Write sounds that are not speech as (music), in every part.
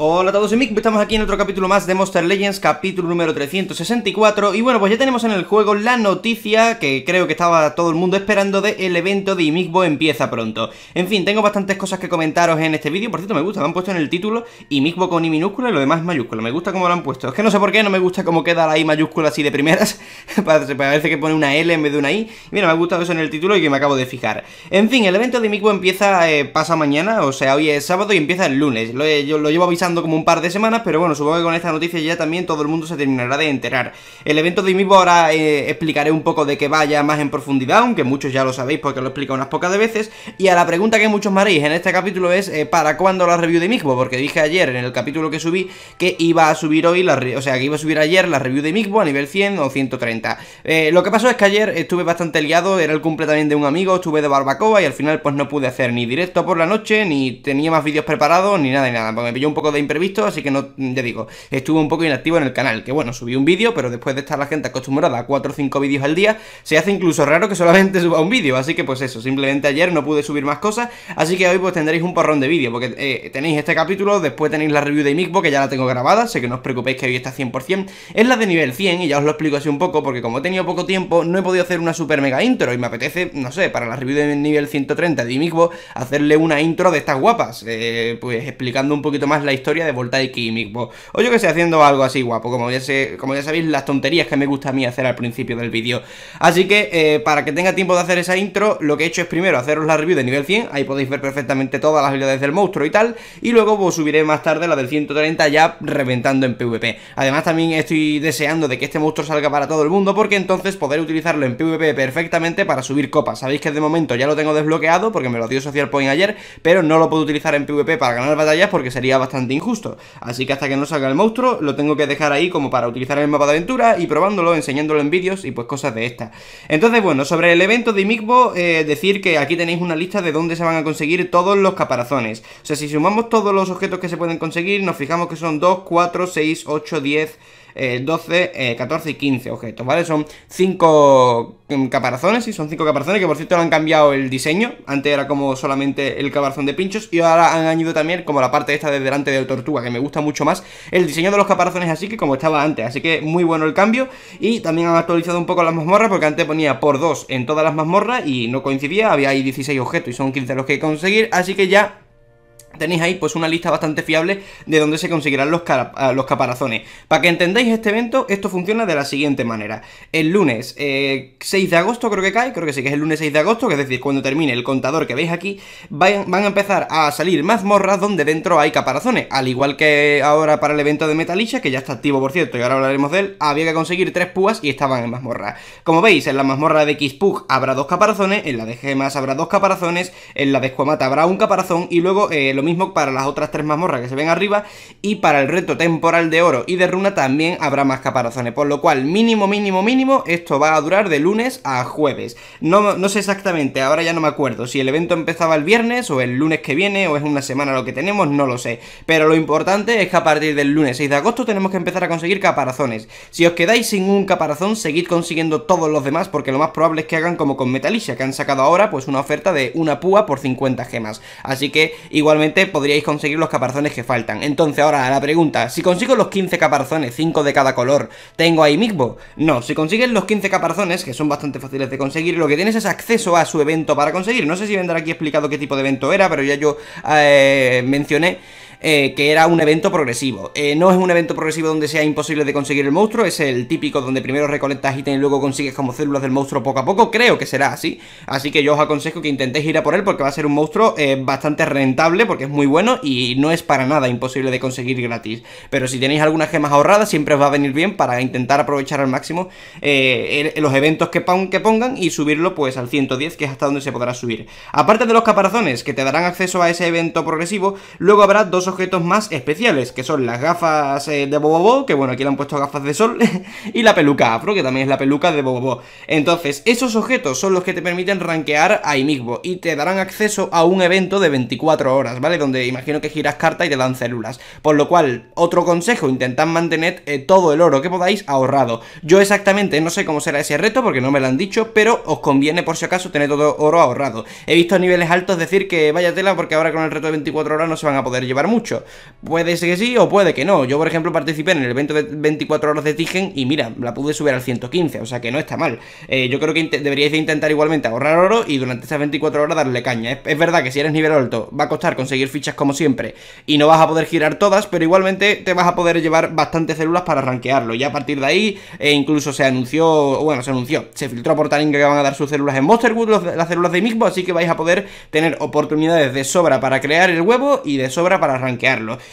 Hola a todos, y Mick, estamos aquí en otro capítulo más de Monster Legends, capítulo número 364 Y bueno, pues ya tenemos en el juego la noticia que creo que estaba todo el mundo esperando de el evento de Imigbo empieza pronto En fin, tengo bastantes cosas que comentaros en este vídeo, por cierto me gusta, me han puesto en el título Imigbo con I minúscula y lo demás mayúscula, me gusta cómo lo han puesto Es que no sé por qué, no me gusta cómo queda la I mayúscula así de primeras, (laughs) parece que pone una L en vez de una I Mira, me ha gustado eso en el título y que me acabo de fijar En fin, el evento de Imigbo empieza, eh, pasa mañana, o sea hoy es sábado y empieza el lunes, lo, yo lo llevo avisando como un par de semanas, pero bueno, supongo que con esta noticia ya también todo el mundo se terminará de enterar. El evento de Imibo ahora eh, explicaré un poco de que vaya más en profundidad, aunque muchos ya lo sabéis porque lo he explicado unas pocas de veces, y a la pregunta que muchos me en este capítulo es eh, ¿para cuándo la review de Imibo? Porque dije ayer en el capítulo que subí que iba a subir hoy, la o sea, que iba a subir ayer la review de Imibo a nivel 100 o 130. Eh, lo que pasó es que ayer estuve bastante liado, era el cumple también de un amigo, estuve de barbacoa y al final pues no pude hacer ni directo por la noche, ni tenía más vídeos preparados, ni nada, ni nada, porque me pilló un poco de imprevisto, así que no, ya digo, estuve un poco inactivo en el canal, que bueno, subí un vídeo, pero después de estar la gente acostumbrada a 4 o 5 vídeos al día, se hace incluso raro que solamente (laughs) suba un vídeo, así que pues eso, simplemente ayer no pude subir más cosas, así que hoy pues tendréis un porrón de vídeo, porque eh, tenéis este capítulo, después tenéis la review de Mixbo, que ya la tengo grabada, sé que no os preocupéis que hoy está 100%, es la de nivel 100 y ya os lo explico así un poco, porque como he tenido poco tiempo, no he podido hacer una super mega intro y me apetece, no sé, para la review de nivel 130 de Mixbo, hacerle una intro de estas guapas, eh, pues explicando un poquito más la historia de Voltaic y Micbo. O yo que sé, haciendo algo así guapo, como ya, sé, como ya sabéis, las tonterías que me gusta a mí hacer al principio del vídeo. Así que, eh, para que tenga tiempo de hacer esa intro, lo que he hecho es primero haceros la review de nivel 100, ahí podéis ver perfectamente todas las habilidades del monstruo y tal, y luego pues, subiré más tarde la del 130 ya reventando en PvP. Además también estoy deseando de que este monstruo salga para todo el mundo, porque entonces poder utilizarlo en PvP perfectamente para subir copas. Sabéis que de momento ya lo tengo desbloqueado, porque me lo dio Social Point ayer, pero no lo puedo utilizar en PvP para ganar batallas porque sería bastante injusto. Así que hasta que no salga el monstruo, lo tengo que dejar ahí como para utilizar el mapa de aventura y probándolo, enseñándolo en vídeos y pues cosas de estas. Entonces, bueno, sobre el evento de Micbo, eh, decir que aquí tenéis una lista de dónde se van a conseguir todos los caparazones. O sea, si sumamos todos los objetos que se pueden conseguir, nos fijamos que son 2, 4, 6, 8, 10... 12, eh, 14 eh, y 15 objetos, ¿vale? Son 5 mm, caparazones, y son 5 caparazones que por cierto han cambiado el diseño, antes era como solamente el caparazón de pinchos y ahora han añadido también como la parte esta de delante de la tortuga, que me gusta mucho más el diseño de los caparazones así que como estaba antes, así que muy bueno el cambio y también han actualizado un poco las mazmorras porque antes ponía por 2 en todas las mazmorras y no coincidía, había ahí 16 objetos y son 15 los que conseguir, así que ya tenéis ahí pues una lista bastante fiable de dónde se conseguirán los, ah, los caparazones. Para que entendáis este evento, esto funciona de la siguiente manera. El lunes 6 eh, de agosto creo que cae, creo que sí que es el lunes 6 de agosto, que es decir, cuando termine el contador que veis aquí, van, a empezar a salir mazmorras donde dentro hay caparazones. Al igual que ahora para el evento de Metalisha, que ya está activo por cierto, y ahora hablaremos de él, había que conseguir tres púas y estaban en mazmorra. Como veis, en la mazmorra de Pug habrá dos caparazones, en la de Gemas habrá dos caparazones, en la de Escuamata habrá un caparazón, y luego eh, lo mismo para las otras tres mazmorras que se ven arriba y para el reto temporal de oro y de runa también habrá más caparazones, por lo cual mínimo, mínimo, mínimo, esto va a durar de lunes a jueves. No, no sé exactamente, ahora ya no me acuerdo si el evento empezaba el viernes o el lunes que viene o es una semana lo que tenemos, no lo sé, pero lo importante es que a partir del lunes 6 de agosto tenemos que empezar a conseguir caparazones. Si os quedáis sin un caparazón, seguid consiguiendo todos los demás porque lo más probable es que hagan como con Metalicia, que han sacado ahora pues una oferta de una púa por 50 gemas. Así que igualmente podríais conseguir los caparazones que faltan. Entonces ahora la pregunta, si consigo los 15 caparzones, 5 de cada color, ¿tengo ahí mismo? No, si consigues los 15 caparzones, que son bastante fáciles de conseguir, lo que tienes es acceso a su evento para conseguir. No sé si vendrá aquí explicado qué tipo de evento era, pero ya yo eh, mencioné eh, que era un evento progresivo. Eh, no es un evento progresivo donde sea imposible de conseguir el monstruo, es el típico donde primero recolectas ítems y luego consigues como células del monstruo poco a poco, creo que será así. Así que yo os aconsejo que intentéis ir a por él porque va a ser un monstruo eh, bastante rentable, porque es muy bueno y no es para nada imposible de conseguir gratis. Pero si tenéis algunas gemas ahorradas, siempre os va a venir bien para intentar aprovechar al máximo los eventos que, que pongan y subirlo pues al 110, que es hasta donde se podrá subir. Aparte de los caparazones que te darán acceso a ese evento progresivo, luego habrá dos objetos más especiales, que son las gafas eh, de Bobobo, que bueno, aquí le han puesto gafas de sol, (laughs) y la peluca afro, que también es la peluca de Bobobo. Entonces, esos objetos son los que te permiten rankear ahí mismo, y te darán acceso a un evento de 24 horas, ¿vale? Donde imagino que giras carta y te dan células. Por lo cual, otro consejo, intentad mantener eh, todo el oro que podáis ahorrado. Yo exactamente no sé cómo será ese reto, porque no me lo han dicho, pero os conviene por si acaso tener todo oro ahorrado. He visto a niveles altos decir que vaya tela, porque ahora con el reto de 24 horas no se van a poder llevar mucho. Puede ser que sí o puede que no. Yo, por ejemplo, participé en el evento de 24 horas de Tigen y mira, la pude subir al 115, o sea que no está mal. Eh, yo creo que deberíais intentar igualmente ahorrar oro y durante esas 24 horas darle caña. Es, verdad que si eres nivel alto va a costar conseguir fichas como siempre y no vas a poder girar todas, pero igualmente te vas a poder llevar bastantes células para rankearlo. Y a partir de ahí, e incluso se anunció, bueno, se anunció, se filtró por Taringa que van a dar sus células en Monsterwood, las células de Mismo así que vais a poder tener oportunidades de sobra para crear el huevo y de sobra para ranquearlo.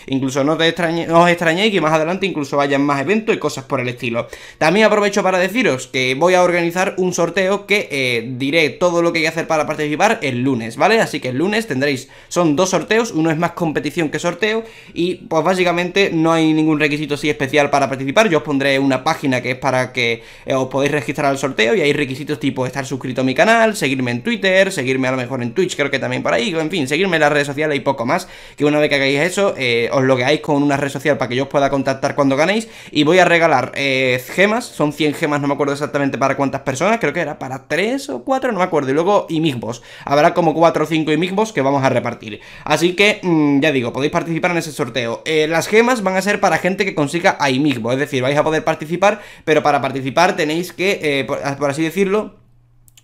Incluso no, te os extrañéis que más adelante incluso vayan más eventos y cosas por el estilo. También aprovecho para deciros que voy a organizar un sorteo que eh, diré todo lo que hay que hacer para participar el lunes, ¿vale? Así que el lunes tendréis, son dos sorteos, uno es más competición que sorteo y pues básicamente no hay ningún requisito así especial para participar. Yo os pondré una página que es para que eh, os podéis registrar al sorteo y hay requisitos tipo estar suscrito a mi canal, seguirme en Twitter, seguirme a lo mejor en Twitch, creo que también por ahí, en fin, seguirme en las redes sociales y poco más, que una vez que hagáis eso, eh, os logueáis con una red social para que yo os pueda contactar cuando ganéis. Y voy a regalar eh, gemas, son 100 gemas, no me acuerdo exactamente para cuántas personas, creo que era para 3 o 4, no me acuerdo. Y luego imigbos, habrá como 4 o 5 misbos que vamos a repartir. Así que, mm, ya digo, podéis participar en ese sorteo. Eh, las gemas van a ser para gente que consiga a es decir, vais a poder participar, pero para participar tenéis que, por así decirlo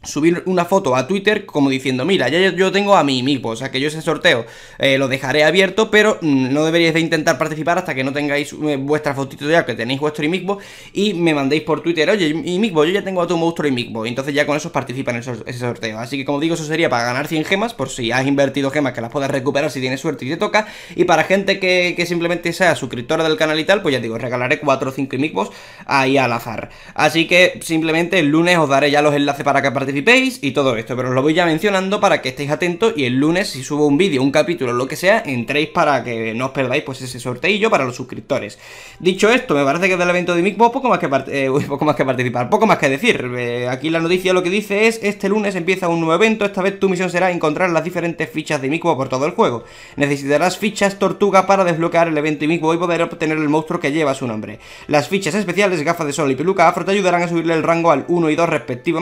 subir una foto a Twitter como diciendo, mira, ya yo tengo a mi Mipo, o sea que yo ese sorteo eh, lo dejaré abierto, pero mm, no deberíais de intentar participar hasta que no tengáis eh, vuestra fotito ya, que tenéis vuestro Micbo y me mandéis por Twitter, oye, mi yo ya tengo a tu monstruo y entonces ya con esos participan en ese sorteo. Así que como digo, eso sería para ganar 100 gemas, por si has invertido gemas que las puedas recuperar si tienes suerte y te toca, y para gente que, simplemente sea suscriptora del canal y tal, pues ya digo, regalaré 4 o 5 Micbos ahí al azar. Así que simplemente el lunes os daré ya los enlaces para que participéis participéis y todo esto, pero os lo voy ya mencionando para que estéis atentos y el lunes si subo un vídeo, un capítulo, lo que sea, entréis para que no os perdáis pues ese sorteillo para los suscriptores. Dicho esto, me parece que del evento de Micbo poco más que, eh, poco más que participar, poco más que decir. Eh, aquí la noticia lo que dice es, este lunes empieza un nuevo evento, esta vez tu misión será encontrar las diferentes fichas de Micbo por todo el juego. Necesitarás fichas tortuga para desbloquear el evento Micbo y poder obtener el monstruo que lleva su nombre. Las fichas especiales, gafas de sol y peluca afro te ayudarán a subirle el rango al 1 y 2 respectivamente.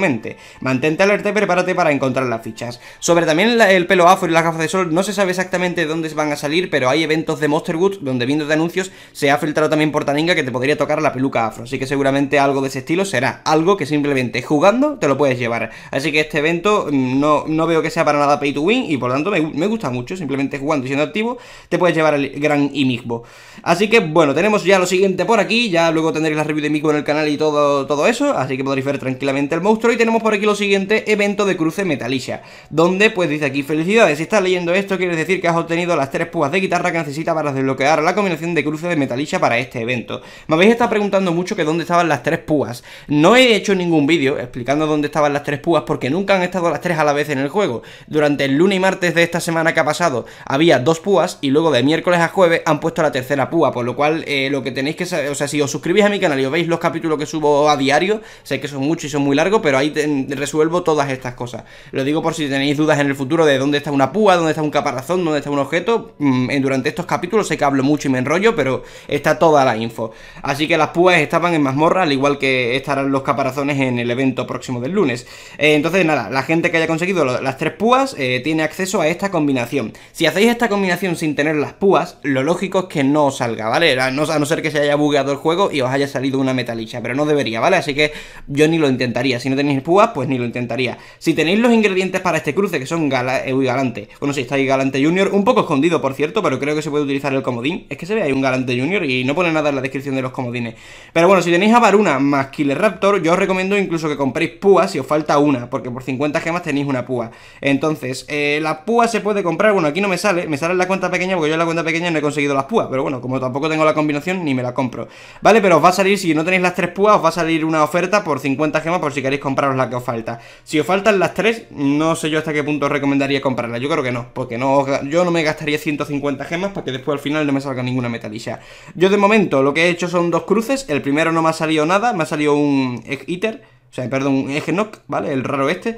Mantente alerta y prepárate para encontrar las fichas. Sobre también el pelo afro y las gafas de sol, no se sabe exactamente dónde van a salir, pero hay eventos de Monster Woods donde viendo de anuncios se ha filtrado también por Taninga que te podría tocar la peluca afro. Así que seguramente algo de ese estilo será algo que simplemente jugando te lo puedes llevar. Así que este evento mm, no, no veo que sea para nada pay to win y por lo tanto me, gusta mucho. Simplemente jugando y siendo activo te puedes llevar el gran Imigbo. Así que bueno, tenemos ya lo siguiente por aquí. Ya luego tendréis la review de Miko en el canal y todo, todo eso. Así que podréis ver tranquilamente el monstruo. Y tenemos por aquí lo siguiente evento de cruce metalicia donde pues dice aquí, felicidades, si estás leyendo esto quiere decir que has obtenido las tres púas de guitarra que necesitas para desbloquear la combinación de cruce de metalicia para este evento. Me habéis estado preguntando mucho que dónde estaban las tres púas. No he hecho ningún vídeo explicando dónde estaban las tres púas porque nunca han estado las tres a la vez en el juego. Durante el lunes y martes de esta semana que ha pasado había dos púas y luego de miércoles a jueves han puesto la tercera púa, por lo cual eh, lo que tenéis que saber, o sea, si os suscribís a mi canal y os veis los capítulos que subo a diario, sé que son muchos y son muy largos, pero ahí resulta vuelvo todas estas cosas. Lo digo por si tenéis dudas en el futuro de dónde está una púa, dónde está un caparazón, dónde está un objeto. Mm, durante estos capítulos sé que hablo mucho y me enrollo, pero está toda la info. Así que las púas estaban en mazmorra, al igual que estarán los caparazones en el evento próximo del lunes. Eh, entonces, nada, la gente que haya conseguido las tres púas eh, tiene acceso a esta combinación. Si hacéis esta combinación sin tener las púas, lo lógico es que no salga, ¿vale? A no, a no ser que se haya bugueado el juego y os haya salido una metalicha, pero no debería, ¿vale? Así que yo ni lo intentaría. Si no tenéis púas, pues ni lo intentaría. Si tenéis los ingredientes para este cruce, que son gala, eh, Galante, bueno, si estáis Galante Junior, un poco escondido, por cierto, pero creo que se puede utilizar el comodín. Es que se ve ahí un Galante Junior y no pone nada en la descripción de los comodines. Pero bueno, si tenéis a Baruna más Killer Raptor, yo os recomiendo incluso que compréis púa si os falta una, porque por 50 gemas tenéis una púa. Entonces, eh, la púa se puede comprar, bueno, aquí no me sale, me sale en la cuenta pequeña, porque yo en la cuenta pequeña no he conseguido las púas, pero bueno, como tampoco tengo la combinación, ni me la compro. ¿Vale? Pero os va a salir, si no tenéis las tres púas, os va a salir una oferta por 50 gemas por si queréis compraros la que os falta si os faltan las tres, no sé yo hasta qué punto recomendaría comprarlas. Yo creo que no, porque no yo no me gastaría 150 gemas para que después al final no me salga ninguna metalicia Yo de momento lo que he hecho son dos cruces. El primero no me ha salido nada, me ha salido un Egg o sea, perdón, un ¿vale? El raro este.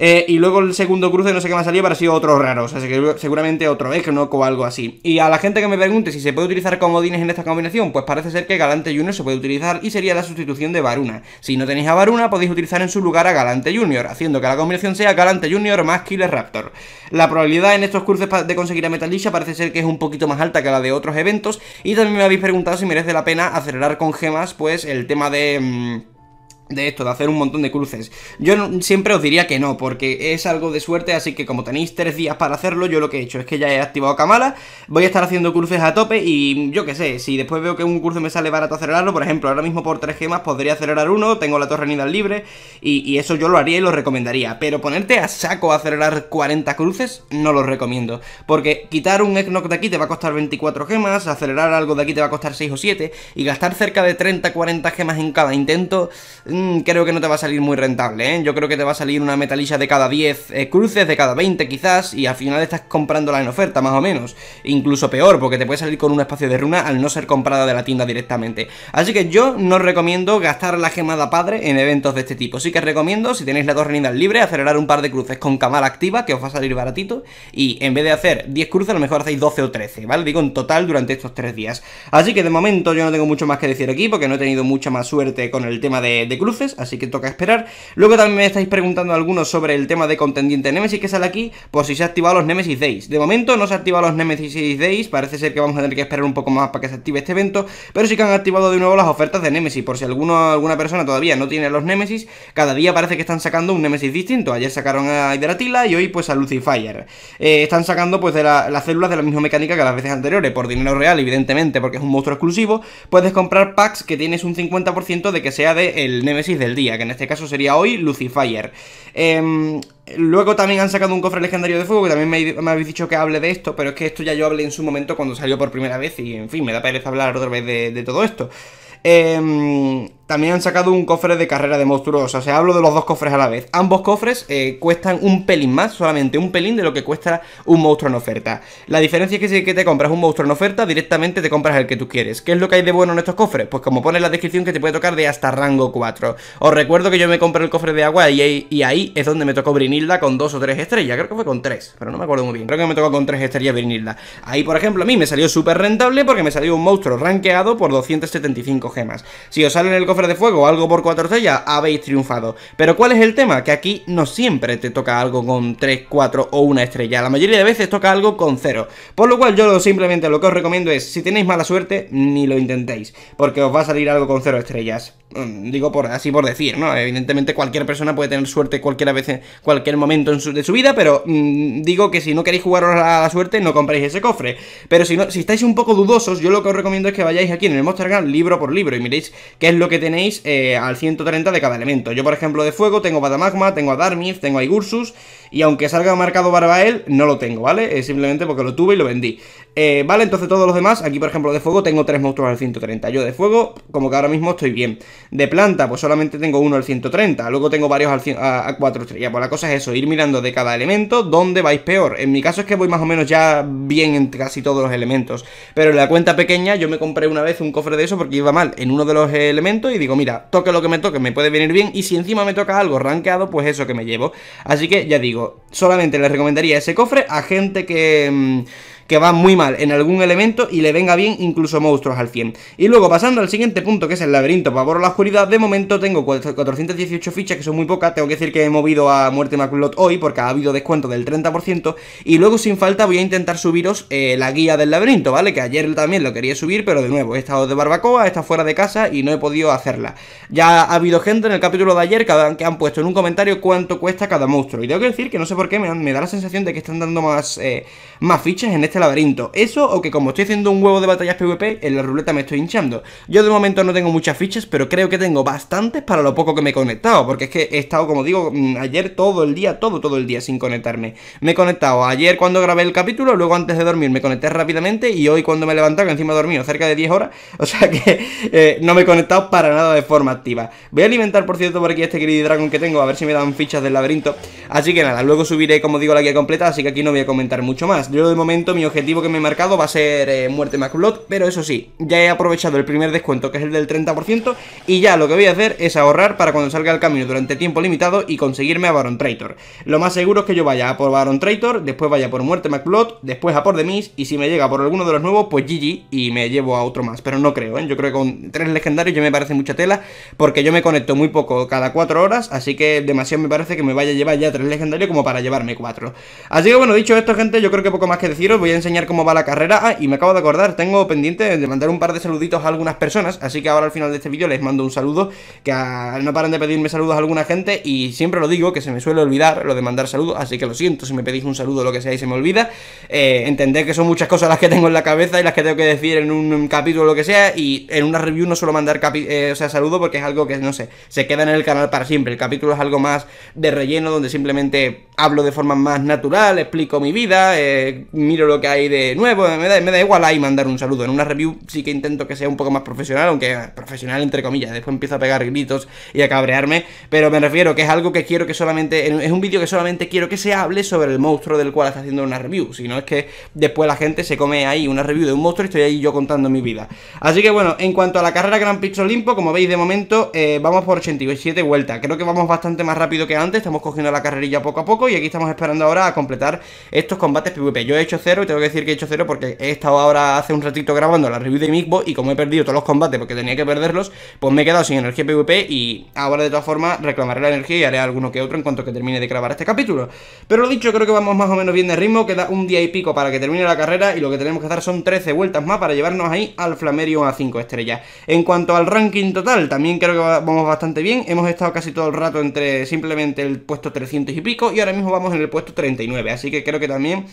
Eh, y luego el segundo cruce, no sé qué me ha salido, pero ha sido otro raro. O sea, que seguramente otro no o algo así. Y a la gente que me pregunte si se puede utilizar comodines en esta combinación, pues parece ser que Galante Junior se puede utilizar y sería la sustitución de Varuna. Si no tenéis a Varuna, podéis utilizar en su lugar a Galante Junior, haciendo que la combinación sea Galante Junior más Killer Raptor. La probabilidad en estos cruces de conseguir a Metallica parece ser que es un poquito más alta que la de otros eventos. Y también me habéis preguntado si merece la pena acelerar con gemas, pues el tema de... Mm, de esto, de hacer un montón de cruces. Yo siempre os diría que no, porque es algo de suerte, así que como tenéis tres días para hacerlo, yo lo que he hecho es que ya he activado Kamala, voy a estar haciendo cruces a tope y yo qué sé, si después veo que un cruce me sale barato acelerarlo, por ejemplo, ahora mismo por tres gemas podría acelerar uno, tengo la torre nidal libre y, eso yo lo haría y lo recomendaría, pero ponerte a saco a acelerar 40 cruces no lo recomiendo, porque quitar un Eknok de aquí te va a costar 24 gemas, acelerar algo de aquí te va a costar 6 o 7 y gastar cerca de 30-40 gemas en cada intento Mm, creo que no te va a salir muy rentable, ¿eh? Yo creo que te va a salir una metalilla de cada 10 eh, cruces, de cada 20 quizás, y al final estás comprándola en oferta, más o menos. Incluso peor, porque te puede salir con un espacio de runa al no ser comprada de la tienda directamente. Así que yo no recomiendo gastar la gemada padre en eventos de este tipo. Sí que recomiendo, si tenéis las dos reinas libres, acelerar un par de cruces con cabal activa, que os va a salir baratito, y en vez de hacer 10 cruces, a lo mejor hacéis 12 o 13, ¿vale? Digo, en total durante estos 3 días. Así que de momento yo no tengo mucho más que decir aquí, porque no he tenido mucha más suerte con el tema de, de cruces, así que toca esperar. Luego también me estáis preguntando algunos sobre el tema de contendiente Nemesis que sale aquí, por pues si se ha activado los Nemesis Days. De momento no se ha activado los Nemesis Days, parece ser que vamos a tener que esperar un poco más para que se active este evento, pero sí que han activado de nuevo las ofertas de Nemesis, por si alguno, alguna persona todavía no tiene los Nemesis, cada día parece que están sacando un Nemesis distinto. Ayer sacaron a Hydratila y hoy pues a Lucifier eh, están sacando pues de las células de la misma mecánica que las veces anteriores, por dinero real evidentemente, porque es un monstruo exclusivo, puedes comprar packs que tienes un 50% de que sea del Nemesis meses del día, que en este caso sería hoy Lucifer. Em, luego también han sacado un cofre legendario de fuego, que también me, habéis dicho que hable de esto, pero es que esto ya yo hablé en su momento cuando salió por primera vez y en fin, me da pereza hablar otra vez de, todo esto. Em, también han sacado un cofre de carrera de monstruos O sea, hablo de los dos cofres a la vez. Ambos cofres eh, cuestan un pelín más, solamente un pelín de lo que cuesta un monstruo en oferta. La diferencia es que si te compras un monstruo en oferta, directamente te compras el que tú quieres. ¿Qué es lo que hay de bueno en estos cofres? Pues como pone en la descripción que te puede tocar de hasta rango 4. Os recuerdo que yo me compré el cofre de agua y ahí, es donde me tocó Brinilda con dos o tres estrellas. Creo que fue con 3 pero no me acuerdo muy bien. Creo que me tocó con tres estrellas Brinilda. Ahí, por ejemplo, a mí me salió súper rentable porque me salió un monstruo rankeado por 275 gemas. Si os sale en el cofre de fuego algo por 4 estrellas, habéis triunfado. Pero ¿cuál es el tema? Que aquí no siempre te toca algo con 3, 4 o una estrella. La mayoría de veces toca algo con 0. Por lo cual yo simplemente lo que os recomiendo es, si tenéis mala suerte, ni lo intentéis. Porque os va a salir algo con 0 estrellas. Mm, digo por así por decir, ¿no? Evidentemente cualquier persona puede tener suerte cualquier vez, cualquier momento en su, de su vida, pero mm, digo que si no queréis jugaros a la suerte, no compréis ese cofre. Pero si no, si estáis un poco dudosos, yo lo que os recomiendo es que vayáis aquí en el Monster libro por libro y miréis qué es lo que tenéis eh, al 130 de cada elemento. Yo, por ejemplo, de fuego tengo Badamagma, tengo a tengo a Igursus, y aunque salga marcado Barbael, no lo tengo, ¿vale? simplemente porque lo tuve y lo vendí. Eh, vale, entonces todos los demás, aquí por ejemplo de fuego tengo tres monstruos al 130. Yo de fuego, como que ahora mismo estoy bien. De planta, pues solamente tengo uno al 130. Luego tengo varios al a, 4 cuatro estrellas. Pues la cosa es eso, ir mirando de cada elemento dónde vais peor. En mi caso es que voy más o menos ya bien en casi todos los elementos. Pero en la cuenta pequeña yo me compré una vez un cofre de eso porque iba mal en uno de los elementos y digo, mira, toque lo que me toque, me puede venir bien. Y si encima me toca algo rankeado, pues eso que me llevo. Así que ya digo, solamente les recomendaría ese cofre a gente que... Mm, que va muy mal en algún elemento y le venga bien incluso monstruos al 100. Y luego pasando al siguiente punto que es el laberinto para borrar la oscuridad, de momento tengo 418 fichas que son muy pocas, tengo que decir que he movido a muerte Maculot hoy porque ha habido descuento del 30% y luego sin falta voy a intentar subiros eh, la guía del laberinto, ¿vale? Que ayer también lo quería subir, pero de nuevo, he estado de barbacoa, está fuera de casa y no he podido hacerla. Ya ha habido gente en el capítulo de ayer que han, puesto en un comentario cuánto cuesta cada monstruo y tengo que decir que no sé por qué me, da la sensación de que están dando más, eh, más fichas en este este laberinto. Eso o que como estoy haciendo un huevo de batallas PvP, en la ruleta me estoy hinchando. Yo de momento no tengo muchas fichas, pero creo que tengo bastantes para lo poco que me he conectado. Porque es que he estado, como digo, mm, ayer todo el día, todo, todo el día sin conectarme. Me he conectado ayer cuando grabé el capítulo, luego antes de dormir me conecté rápidamente y hoy cuando me he levantado, que encima he dormido cerca de 10 horas, (laughs) o sea que eh, no me he conectado para nada de forma activa. Voy a alimentar, por cierto, por aquí este querido Dragon que tengo, a ver si me dan fichas del laberinto. Así que nada, luego subiré, como digo, la guía completa, así que aquí no voy a comentar mucho más. Yo de momento mi objetivo que me he marcado va a ser eh, muerte MacBlot, pero eso sí, ya he aprovechado el primer descuento, que es el del 30%, y ya lo que voy a hacer es ahorrar para cuando salga el camino durante tiempo limitado y conseguirme a Baron Traitor. Lo más seguro es que yo vaya a por Baron Traitor, después vaya por muerte MacBlot, después a por Demis, y si me llega por alguno de los nuevos, pues GG, y me llevo a otro más, pero no creo, ¿eh? yo creo que con tres legendarios ya me parece mucha tela, porque yo me conecto muy poco cada cuatro horas, así que demasiado me parece que me vaya a llevar ya tres legendarios como para llevarme cuatro. Así que bueno, dicho esto, gente, yo creo que poco más que deciros, voy a enseñar cómo va la carrera. Ah, y me acabo de acordar, tengo pendiente de mandar un par de saluditos a algunas personas, así que ahora al final de este vídeo les mando un saludo, que no paran de pedirme saludos a alguna gente y siempre lo digo, que se me suele olvidar lo de mandar saludos, así que lo siento si me pedís un saludo o lo que sea y se me olvida. Eh, entender que son muchas cosas las que tengo en la cabeza y las que tengo que decir en un, capítulo o lo que sea, y en una review no suelo mandar eh, o sea, saludo porque es algo que, no sé, se queda en el canal para siempre. El capítulo es algo más de relleno, donde simplemente hablo de forma más natural, explico mi vida, eh, miro lo que Ahí de nuevo. Me da, igual ahí mandar un saludo. En una review sí que intento que sea un poco más profesional, aunque eh, profesional entre comillas. Después empiezo a pegar gritos y a cabrearme. Pero me refiero que es algo que quiero que solamente. Es un vídeo que solamente quiero que se hable sobre el monstruo del cual está haciendo una review. Si no es que después la gente se come ahí una review de un monstruo y estoy ahí yo contando mi vida. Así que bueno, en cuanto a la carrera Gran Prix Olimpo, como veis de momento, eh, vamos por 87 vueltas. Creo que vamos bastante más rápido que antes. Estamos cogiendo la carrerilla poco a poco y aquí estamos esperando ahora a completar estos combates PvP. Yo he hecho 0, tengo que decir que he hecho cero porque he estado ahora hace un ratito grabando la review de mi y como he perdido todos los combates porque tenía que perderlos, pues me he quedado sin energía PvP y ahora de todas formas reclamaré la energía y haré alguno que otro en cuanto que termine de grabar este capítulo. Pero lo dicho, creo que vamos más o menos bien de ritmo, queda un día y pico para que termine la carrera y lo que tenemos que hacer son 13 vueltas más para llevarnos ahí al Flamerio a 5 estrellas. En cuanto al ranking total, también creo que vamos bastante bien, hemos estado casi todo el rato entre simplemente el puesto 300 y pico y ahora mismo vamos en el puesto 39, así que creo que también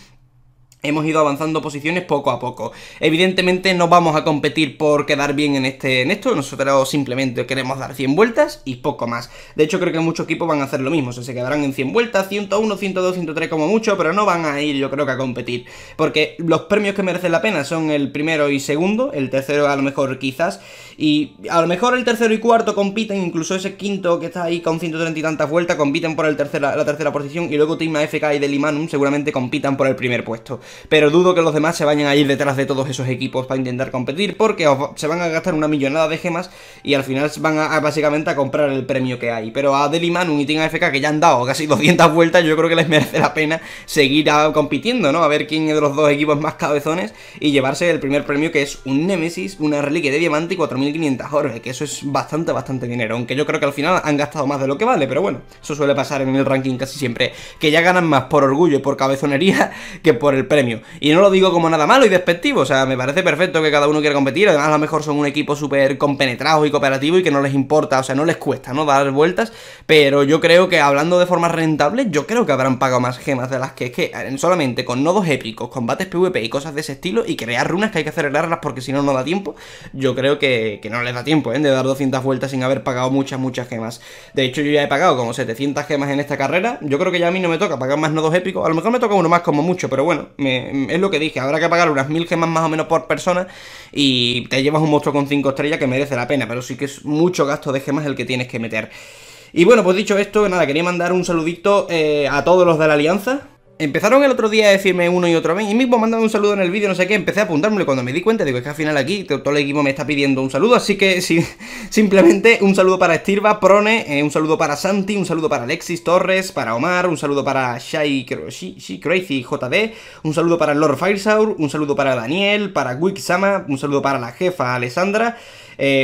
hemos ido avanzando posiciones poco a poco. Evidentemente no vamos a competir por quedar bien en, este, en esto, nosotros simplemente queremos dar 100 vueltas y poco más. De hecho creo que muchos equipos van a hacer lo mismo, se quedarán en 100 vueltas, 101, 102, 103 como mucho, pero no van a ir yo creo que a competir, porque los premios que merecen la pena son el primero y segundo, el tercero a lo mejor quizás, y a lo mejor el tercero y cuarto compiten, incluso ese quinto que está ahí con 130 y tantas vueltas, compiten por el la tercera posición y luego Team FK y Delimanum seguramente compitan por el primer puesto pero dudo que los demás se vayan a ir detrás de todos esos equipos para intentar competir, porque se van a gastar una millonada de gemas y al final van a, básicamente a comprar el premio que hay. Pero a Deliman, y Team AFK, que ya han dado casi 200 (laughs) vueltas, yo creo que les merece la pena seguir ah, compitiendo, ¿no? A ver quién es de los dos equipos más cabezones y llevarse el primer premio, que es un Nemesis, una reliquia de diamante y 4.500 horas que eso es bastante, bastante dinero, aunque yo creo que al final han gastado más de lo que vale, pero bueno, eso suele pasar en el ranking casi siempre, que ya ganan más por orgullo y por cabezonería (laughs) que por el premio y no lo digo como nada malo y despectivo, o sea, me parece perfecto que cada uno quiera competir, además a lo mejor son un equipo súper compenetrado y cooperativo y que no les importa, o sea, no les cuesta, ¿no? Dar vueltas, pero yo creo que hablando de forma rentable, yo creo que habrán pagado más gemas de las que es que eh, solamente con nodos épicos, combates PvP y cosas de ese estilo y crear runas que hay que acelerarlas porque si no, no da tiempo, yo creo que, que no les da tiempo, ¿eh? De dar 200 vueltas sin haber pagado muchas, muchas gemas. De hecho, yo ya he pagado como 700 gemas en esta carrera, yo creo que ya a mí no me toca pagar más nodos épicos, a lo mejor me toca uno más como mucho, pero bueno, es lo que dije, habrá que pagar unas mil gemas más o menos por persona y te llevas un monstruo con 5 estrellas que merece la pena, pero sí que es mucho gasto de gemas el que tienes que meter. Y bueno, pues dicho esto, nada, quería mandar un saludito eh, a todos los de la Alianza, Empezaron el otro día a decirme uno y otro a mí, y mismo mandando un saludo en el vídeo, no sé qué, empecé a apuntármelo cuando me di cuenta, digo, es que al final aquí todo el equipo me está pidiendo un saludo, así que sí, (laughs) simplemente un saludo para Estirva, Prone, eh, un saludo para Santi, un saludo para Alexis Torres, para Omar, un saludo para Shai Crazy JD, un saludo para Lord Firesaur, un saludo para Daniel, para Wixama, un saludo para la jefa Alessandra,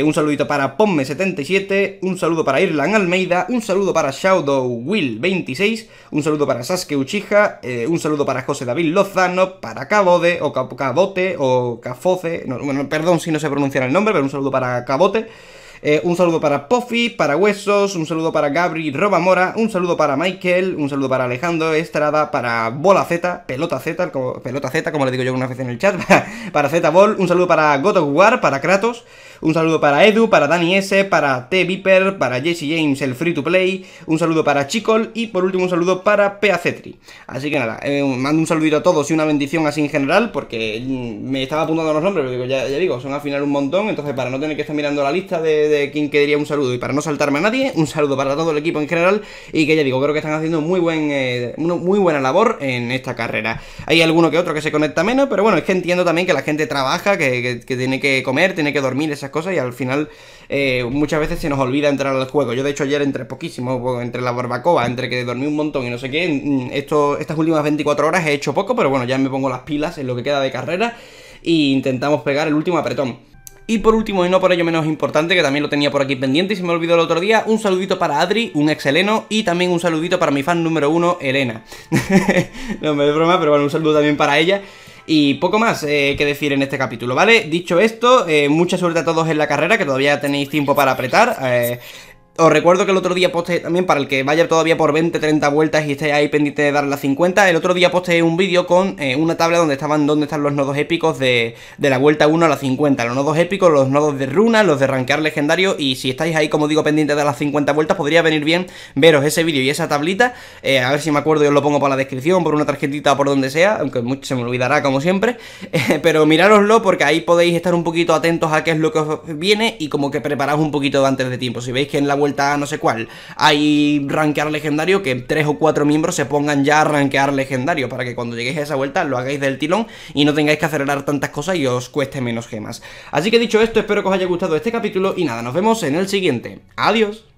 un saludito para Pomme77, un saludo para Irland Almeida, un saludo para Shadow Will26, un saludo para Sasuke Uchiha, un saludo para José David Lozano, para Cabode, o Cabote, o Cafoce, perdón si no se pronuncia el nombre, pero un saludo para Cabote. un saludo para Puffy, para Huesos, un saludo para Gabri Robamora, un saludo para Michael, un saludo para Alejandro Estrada, para Bola Z, Pelota Z, como, Pelota Z, como le digo yo una vez en el chat, para, Z Ball, un saludo para God of War, para Kratos. Un saludo para Edu, para Dani S, para T. Viper, para Jesse James, el Free to Play. Un saludo para Chicol y por último un saludo para Peacetri. Así que nada, eh, mando un saludito a todos y una bendición así en general porque mm, me estaba apuntando los nombres, pero ya, digo, son al final un montón. Entonces, para no tener que estar mirando la lista de, quien quién quería un saludo y para no saltarme a nadie, un saludo para todo el equipo en general y que ya digo, creo que están haciendo muy, buen, eh, muy buena labor en esta carrera. Hay alguno que otro que se conecta menos, pero bueno, es que entiendo también que la gente trabaja, que, tiene que comer, tiene que dormir, esas cosas y al final eh, muchas veces se nos olvida entrar al juego. Yo de hecho ayer entre poquísimo, entre la barbacoa, entre que dormí un montón y no sé qué, mm, esto, estas últimas 24 horas he hecho poco, pero bueno, ya me pongo las pilas en lo que queda de carrera e intentamos pegar el último apretón. Y por último, y no por ello menos importante, que también lo tenía por aquí pendiente y se me olvidó el otro día, un saludito para Adri, un exceleno, y también un saludito para mi fan número uno, Elena. (laughs) no me de broma, pero bueno, un saludo también para ella, y poco más eh, que decir en este capítulo, ¿vale? Dicho esto, eh, mucha suerte a todos en la carrera, que todavía tenéis tiempo para apretar. Eh, os recuerdo que el otro día posté también, para el que vaya todavía por 20, 30 vueltas y esté ahí pendiente de dar las 50, el otro día posté un vídeo con eh, una tabla donde estaban dónde están los nodos épicos de, la vuelta 1 a la 50. Los nodos épicos, los nodos de runa, los de rankear legendario y si estáis ahí, como digo, pendiente de las 50 vueltas, podría venir bien veros ese vídeo y esa tablita. Eh, a ver si me acuerdo yo os lo pongo para la descripción, por una tarjetita o por donde sea, aunque mucho se me olvidará como siempre. (laughs) Eh, pero mirároslo porque ahí podéis estar un poquito atentos a qué es lo que os viene y como que preparaos un poquito antes de tiempo. Si veis que en la vuelta no sé cuál. Hay rankear legendario que tres o cuatro miembros se pongan ya a rankear legendario para que cuando lleguéis a esa vuelta lo hagáis del tilón y no tengáis que acelerar tantas cosas y os cueste menos gemas. Así que dicho esto, espero que os haya gustado este capítulo y nada, nos vemos en el siguiente. Adiós.